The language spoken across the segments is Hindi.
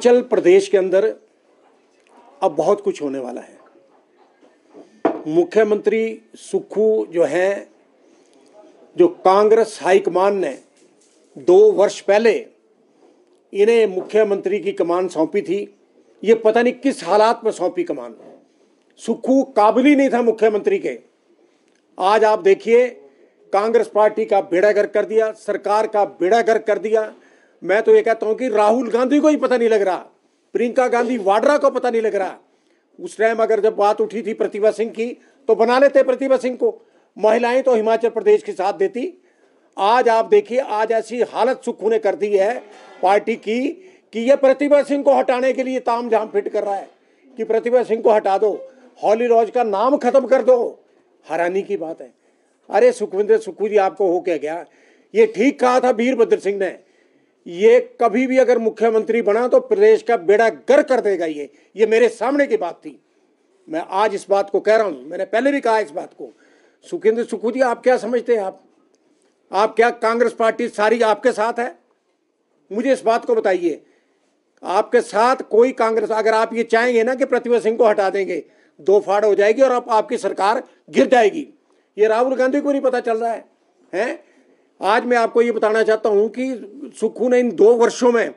हिमाचल प्रदेश के अंदर अब बहुत कुछ होने वाला है मुख्यमंत्री सुखू जो हैं जो कांग्रेस हाईकमान ने दो वर्ष पहले इन्हें मुख्यमंत्री की कमान सौंपी थी ये पता नहीं किस हालात में सौंपी कमान सुखू काबिल ही नहीं था मुख्यमंत्री के आज आप देखिए कांग्रेस पार्टी का बेड़ा गर्क कर दिया सरकार का बेड़ा गर्क कर दिया मैं तो ये कहता हूँ कि राहुल गांधी को ही पता नहीं लग रहा प्रियंका गांधी वाड्रा को पता नहीं लग रहा उस टाइम अगर जब बात उठी थी प्रतिभा सिंह की तो बना लेते प्रतिभा सिंह को महिलाएं तो हिमाचल प्रदेश के साथ देती आज आप देखिए आज ऐसी हालत सुखू ने कर दी है पार्टी की कि यह प्रतिभा सिंह को हटाने के लिए ताम झाम फिट कर रहा है कि प्रतिभा सिंह को हटा दो हॉली रॉज का नाम खत्म कर दो हैरानी की बात है अरे सुखविंदर सुखू जी आपको हो क्या गया ये ठीक कहा था वीरभद्र सिंह ने ये कभी भी अगर मुख्यमंत्री बना तो प्रदेश का बेड़ा गर कर देगा ये ये मेरे सामने की बात थी मैं आज इस बात को कह रहा हूं मैंने पहले भी कहा इस बात को सुखेंद्र सुखू आप क्या समझते हैं आप आप क्या कांग्रेस पार्टी सारी आपके साथ है मुझे इस बात को बताइए आपके साथ कोई कांग्रेस अगर आप ये चाहेंगे ना कि प्रतिभा सिंह को हटा देंगे दो फाड़ हो जाएगी और आप, आपकी सरकार गिर जाएगी ये राहुल गांधी को नहीं पता चल रहा है हैं आज मैं आपको ये बताना चाहता हूँ कि सुक्खू ने इन दो वर्षों में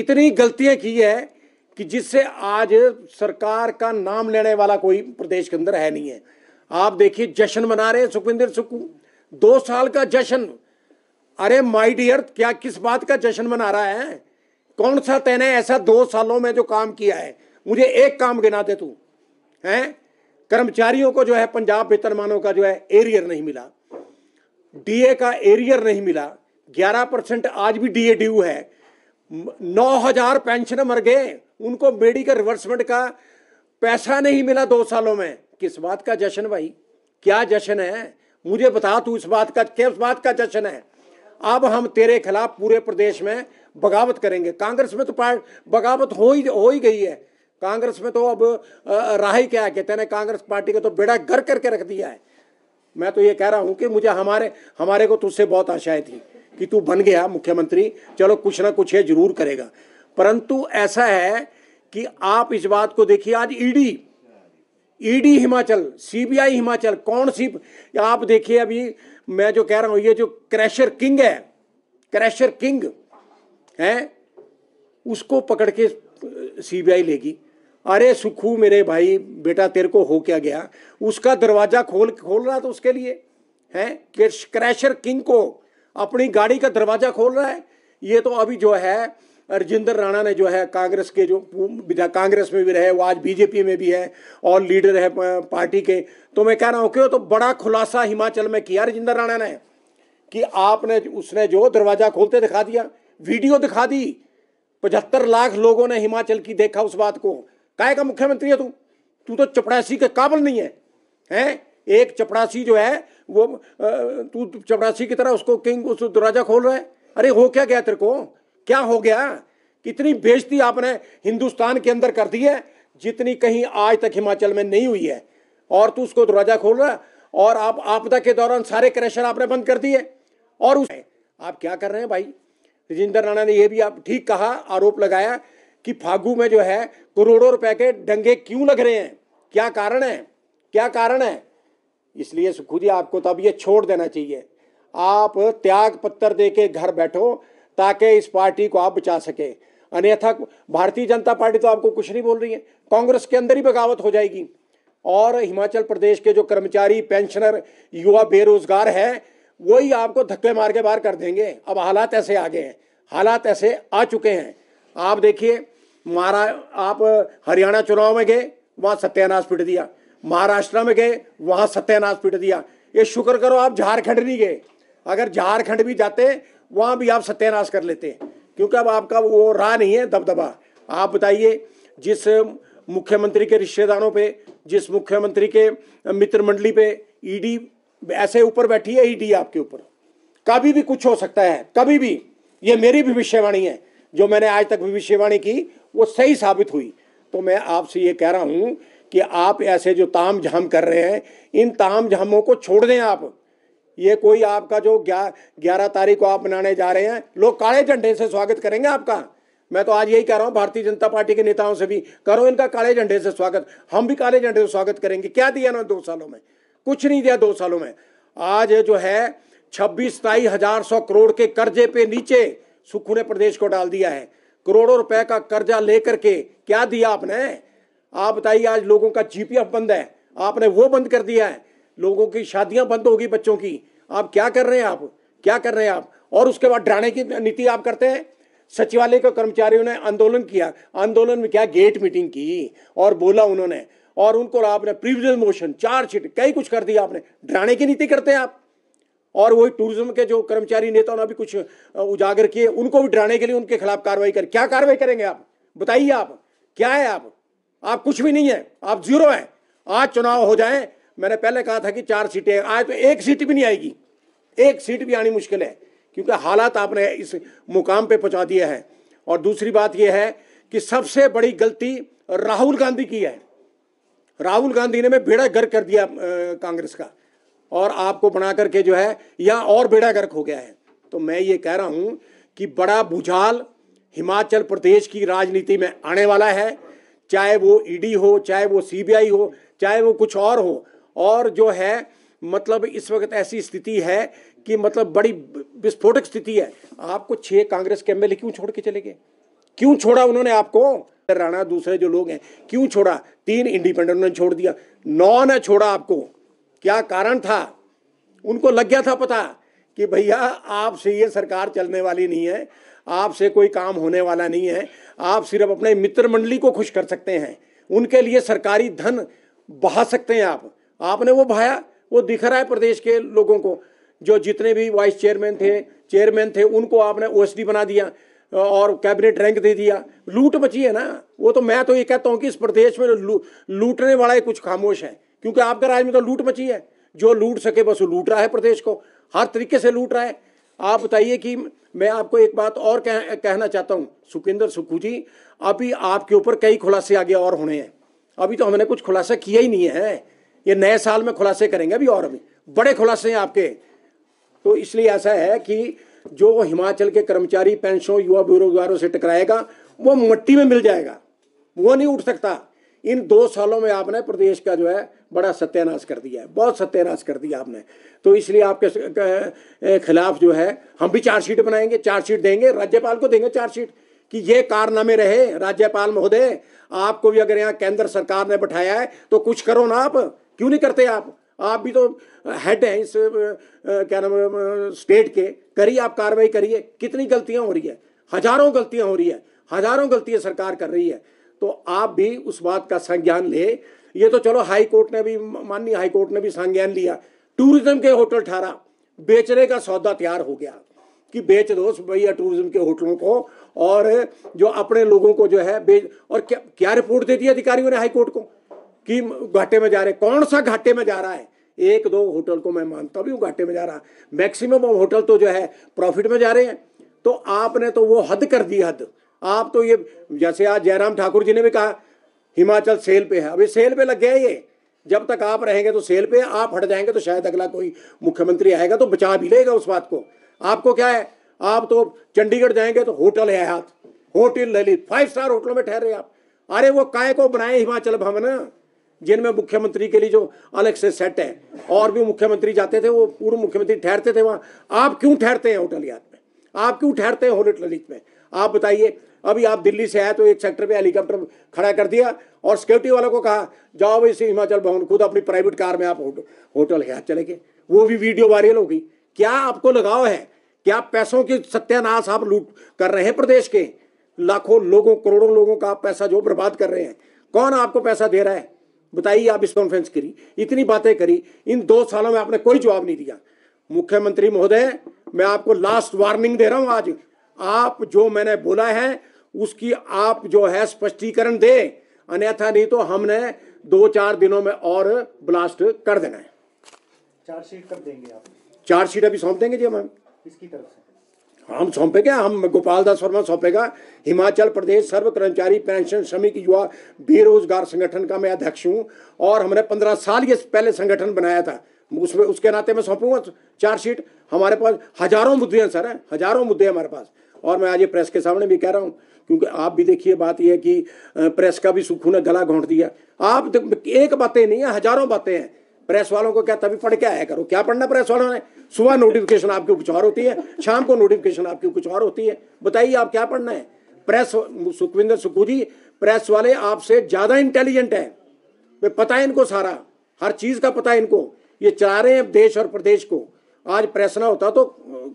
इतनी गलतियाँ की है कि जिससे आज सरकार का नाम लेने वाला कोई प्रदेश के अंदर है नहीं है आप देखिए जश्न मना रहे हैं सुखविंदर सुक्खू दो साल का जश्न अरे माई डियर क्या किस बात का जश्न मना रहा है कौन सा तेने ऐसा दो सालों में जो काम किया है मुझे एक काम गिना दे तू हैं कर्मचारियों को जो है पंजाब वेतनमानों का जो है एरियर नहीं मिला डीए का एरियर नहीं मिला 11 परसेंट आज भी डीए ड्यू है 9000 पेंशनर मर गए उनको मेडिकल रिवर्समेंट का पैसा नहीं मिला दो सालों में किस बात का जश्न भाई क्या जश्न है मुझे बता तू इस बात का किस बात का जश्न है अब हम तेरे खिलाफ पूरे प्रदेश में बगावत करेंगे कांग्रेस में तो पार्ट बगावत हो ही हो ही गई है कांग्रेस में तो अब राह क्या कहते हैं कांग्रेस पार्टी का तो बेड़ा गर करके रख दिया है मैं तो ये कह रहा हूँ कि मुझे हमारे हमारे को तुझसे बहुत आशाएं थी कि तू बन गया मुख्यमंत्री चलो कुछ ना कुछ ये जरूर करेगा परंतु ऐसा है कि आप इस बात को देखिए आज ED e ED e Himachal CBI Himachal कौन सी आप देखिए अभी मैं जो कह रहा हूँ ये जो क्रैशर किंग है क्रैशर किंग है उसको पकड़ के सीबीआई लेगी अरे सुखू मेरे भाई बेटा तेरे को हो क्या गया उसका दरवाजा खोल खोल रहा तो उसके लिए है कि क्रैशर किंग को अपनी गाड़ी का दरवाजा खोल रहा है ये तो अभी जो है राजिंदर राणा ने जो है कांग्रेस के जो कांग्रेस में भी रहे वो आज बीजेपी में भी है और लीडर है पार्टी के तो मैं कह रहा हूँ क्यों तो बड़ा खुलासा हिमाचल में किया राजेंद्र राणा ने कि आपने उसने जो दरवाजा खोलते दिखा दिया वीडियो दिखा दी पचहत्तर लाख लोगों ने हिमाचल की देखा उस बात को काय का मुख्यमंत्री है तू तू तो चपड़ासी के काबल नहीं है हैं एक चपड़ासी जो है वो तू चपड़ासी की तरह उसको किंग उस दरवाजा खोल रहा है अरे हो क्या गया तेरे को क्या हो गया कितनी बेजती आपने हिंदुस्तान के अंदर कर दी है जितनी कहीं आज तक हिमाचल में नहीं हुई है और तू उसको दरवाजा खोल रहा और आप आपदा के दौरान सारे कनेक्शन आपने बंद कर दिए और उस आप क्या कर रहे हैं भाई राणा ने यह भी आप ठीक कहा आरोप लगाया कि फागू में जो है करोड़ों रुपए के डंगे क्यों लग रहे हैं क्या कारण है क्या कारण है इसलिए सुखू जी आपको तो अब ये छोड़ देना चाहिए आप त्याग पत्र दे के घर बैठो ताकि इस पार्टी को आप बचा सके अन्यथा भारतीय जनता पार्टी तो आपको कुछ नहीं बोल रही है कांग्रेस के अंदर ही बगावत हो जाएगी और हिमाचल प्रदेश के जो कर्मचारी पेंशनर युवा बेरोजगार है वही आपको धक्के मार के बाहर कर देंगे अब हालात ऐसे आ गए हैं हालात ऐसे आ चुके हैं आप देखिए महारा आप हरियाणा चुनाव में गए वहाँ सत्यानाश पीट दिया महाराष्ट्र में गए वहाँ सत्यानाश पीट दिया ये शुक्र करो आप झारखंड नहीं गए अगर झारखंड भी जाते वहाँ भी आप सत्यानाश कर लेते क्योंकि अब आपका वो राह नहीं है दबदबा आप बताइए जिस मुख्यमंत्री के रिश्तेदारों पे जिस मुख्यमंत्री के मित्र मंडली पे ईडी ऐसे ऊपर बैठी है ईडी आपके ऊपर कभी भी कुछ हो सकता है कभी भी ये मेरी भविष्यवाणी है जो मैंने आज तक भविष्यवाणी की वो सही साबित हुई तो मैं आपसे ये कह रहा हूँ कि आप ऐसे जो ताम झाम कर रहे हैं इन ताम झामों को छोड़ दें आप ये कोई आपका जो ग्यारह तारीख को आप मनाने जा रहे हैं लोग काले झंडे से स्वागत करेंगे आपका मैं तो आज यही कह रहा हूँ भारतीय जनता पार्टी के नेताओं से भी करो इनका काले झंडे से स्वागत हम भी काले झंडे से स्वागत करेंगे क्या दिया ना दो सालों में कुछ नहीं दिया दो सालों में आज जो है छब्बीस सताई हजार सौ करोड़ के कर्जे पे नीचे सुखू ने प्रदेश को डाल दिया है करोड़ों रुपए का कर्जा लेकर के क्या दिया आपने आप बताइए आज लोगों का जीपीएफ बंद है आपने वो बंद कर दिया है लोगों की शादियां बंद होगी बच्चों की आप क्या कर रहे हैं आप क्या कर रहे हैं आप और उसके बाद डराने की नीति आप करते हैं सचिवालय के कर्मचारियों ने आंदोलन किया आंदोलन में क्या गेट मीटिंग की और बोला उन्होंने और उनको आपने प्रिविलेज मोशन चार्जशीट कई कुछ कर दिया आपने डराने की नीति करते हैं आप और वही टूरिज्म के जो कर्मचारी नेताओं ने भी कुछ उजागर किए उनको भी डराने के लिए उनके खिलाफ कार्रवाई कर क्या कार्रवाई करेंगे आप बताइए आप क्या है आप आप कुछ भी नहीं है आप जीरो हैं आज चुनाव हो जाए मैंने पहले कहा था कि चार सीटें आज तो एक सीट भी नहीं आएगी एक सीट भी आनी मुश्किल है क्योंकि हालात आपने इस मुकाम पर पहुँचा दिया है और दूसरी बात यह है कि सबसे बड़ी गलती राहुल गांधी की है राहुल गांधी ने में बेड़ा गर्क कर दिया कांग्रेस का और आपको बना करके जो है या और बेड़ा गर्क हो गया है तो मैं ये कह रहा हूँ कि बड़ा भूझाल हिमाचल प्रदेश की राजनीति में आने वाला है चाहे वो ईडी e हो चाहे वो सीबीआई हो चाहे वो कुछ और हो और जो है मतलब इस वक्त ऐसी स्थिति है कि मतलब बड़ी विस्फोटक स्थिति है आपको छह कांग्रेस के एमएलए क्यों छोड़ के चले गए क्यों छोड़ा उन्होंने आपको राणा दूसरे जो लोग हैं क्यों छोड़ा तीन इंडिपेंडेंट उन्होंने छोड़ दिया नौ ने छोड़ा आपको क्या कारण था उनको लग गया था पता कि भैया आपसे ये सरकार चलने वाली नहीं है आपसे कोई काम होने वाला नहीं है आप सिर्फ अपने मित्र मंडली को खुश कर सकते हैं उनके लिए सरकारी धन बहा सकते हैं आप आपने वो बहाया वो दिख रहा है प्रदेश के लोगों को जो जितने भी वाइस चेयरमैन थे चेयरमैन थे उनको आपने ओएसडी बना दिया और कैबिनेट रैंक दे दिया लूट मची है ना वो तो मैं तो ये कहता हूँ कि इस प्रदेश में लू, लूटने वाला ही कुछ खामोश है क्योंकि आपके राज्य में तो लूट मची है जो लूट सके बस वो लूट रहा है प्रदेश को हर तरीके से लूट रहा है आप बताइए कि मैं आपको एक बात और कह, कहना चाहता हूँ सुखिंदर सुक्खू जी अभी आपके ऊपर कई खुलासे आगे और होने हैं अभी तो हमने कुछ खुलासा किया ही नहीं है ये नए साल में खुलासे करेंगे अभी और अभी बड़े खुलासे हैं आपके तो इसलिए ऐसा है कि जो हिमाचल के कर्मचारी पेंशनों युवा बेरोजगारों से टकराएगा वो मट्टी में मिल जाएगा वो नहीं उठ सकता इन दो सालों में आपने प्रदेश का जो है बड़ा सत्यानाश कर दिया है बहुत सत्यानाश कर दिया आपने तो इसलिए आपके खिलाफ जो है हम भी चार्जशीट बनाएंगे चार्जशीट देंगे राज्यपाल को देंगे चार्जशीट कि ये कारनामे रहे राज्यपाल महोदय आपको भी अगर यहाँ केंद्र सरकार ने बैठाया है तो कुछ करो ना आप क्यों नहीं करते आप आप भी तो हेड हैं इस क्या नाम स्टेट के करिए आप कार्रवाई करिए कितनी गलतियां हो रही है हजारों गलतियां हो रही है हजारों गलतियां सरकार कर रही है तो आप भी उस बात का संज्ञान ले ये तो चलो हाई कोर्ट ने भी माननीय हाई कोर्ट ने भी संज्ञान लिया टूरिज्म के होटल ठहरा बेचने का सौदा तैयार हो गया कि बेच दो भैया टूरिज्म के होटलों को और जो अपने लोगों को जो है बेच और क्या क्या रिपोर्ट दे दी अधिकारियों ने हाईकोर्ट को कि घाटे में जा रहे कौन सा घाटे में जा रहा है एक दो होटल को मैं मानता भी हूँ घाटे में जा रहा मैक्सिमम होटल तो जो है प्रॉफिट में जा रहे हैं तो आपने तो वो हद कर दी हद आप तो ये जैसे आज जयराम ठाकुर जी ने भी कहा हिमाचल सेल पे है अभी सेल पे लग गया ये जब तक आप रहेंगे तो सेल पे आप हट जाएंगे तो शायद अगला कोई मुख्यमंत्री आएगा तो बचा भी लेगा उस बात को आपको क्या है आप तो चंडीगढ़ जाएंगे तो होटल है हाथ होटल ललित फाइव स्टार होटलों में ठहर रहे आप अरे वो काय को बनाए हिमाचल भवन जिनमें मुख्यमंत्री के लिए जो अलग से सेट है और भी मुख्यमंत्री जाते थे वो पूर्व मुख्यमंत्री ठहरते थे वहां आप क्यों ठहरते हैं होटल याद में आप क्यों ठहरते हैं होटल ललित में आप बताइए अभी आप दिल्ली से आए तो एक सेक्टर पे हेलीकॉप्टर खड़ा कर दिया और सिक्योरिटी वालों को कहा जाओ भाई से हिमाचल भवन खुद अपनी प्राइवेट कार में आप होटल है चले गए वो भी वीडियो वायरल हो गई क्या आपको लगाव है क्या पैसों की सत्यानाश आप लूट कर रहे हैं प्रदेश के लाखों लोगों करोड़ों लोगों का आप पैसा जो बर्बाद कर रहे हैं कौन आपको पैसा दे रहा है बताइए आप इस कॉन्फ्रेंस करी इतनी बातें करी इन दो सालों में आपने कोई जवाब नहीं दिया मुख्यमंत्री महोदय मैं आपको लास्ट वार्निंग दे रहा हूं आज आप जो मैंने बोला है उसकी आप जो है स्पष्टीकरण दे अन्यथा नहीं तो हमने दो चार दिनों में और ब्लास्ट कर देना है चार्जशीट कब देंगे आप चार्जशीट अभी सौंप देंगे जी हम इसकी तरफ से हम सौंपेंगे हम गोपाल दास वर्मा सौंपेगा हिमाचल प्रदेश सर्व कर्मचारी पेंशन श्रमिक युवा बेरोजगार संगठन का मैं अध्यक्ष हूँ और हमने पंद्रह साल ये पहले संगठन बनाया था उसमें उसके नाते मैं सौंपूंगा चार्जशीट हमारे पास हजारों मुद्दे हैं सर हजारों मुद्दे हैं हमारे पास और मैं आज ये प्रेस के सामने भी कह रहा हूँ क्योंकि आप भी देखिए बात यह है कि प्रेस का भी सुखू ने गला घोंट दिया आप तो एक बातें नहीं है हजारों बातें हैं प्रेस वालों को क्या तभी पढ़ के आया करो क्या पढ़ना प्रेस वालों ने सुबह नोटिफिकेशन आपकी कुछ और होती है शाम को नोटिफिकेशन आपकी कुछ और होती है बताइए आप क्या पढ़ना है प्रेस सुखविंदर सुखू जी प्रेस वाले आपसे ज्यादा इंटेलिजेंट है वे पता है इनको सारा हर चीज का पता है इनको ये चला रहे हैं देश और प्रदेश को आज प्रेस ना होता तो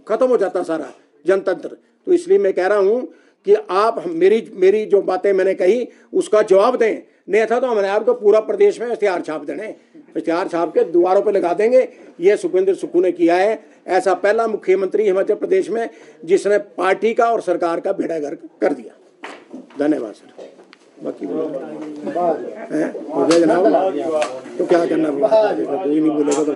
खत्म हो जाता सारा जनतंत्र तो इसलिए मैं कह रहा हूं कि आप मेरी मेरी जो बातें मैंने कही उसका जवाब दें नहीं था तो हमने आपको तो पूरा प्रदेश में हथियार छाप देने हथियार छाप के दीवारों पर लगा देंगे ये सुखविंदर सुक्खू ने किया है ऐसा पहला मुख्यमंत्री हिमाचल प्रदेश में जिसने पार्टी का और सरकार का बेड़ा गर्क कर दिया धन्यवाद सर बाकी जनाब तो क्या करना कोई नहीं बोलेगा तो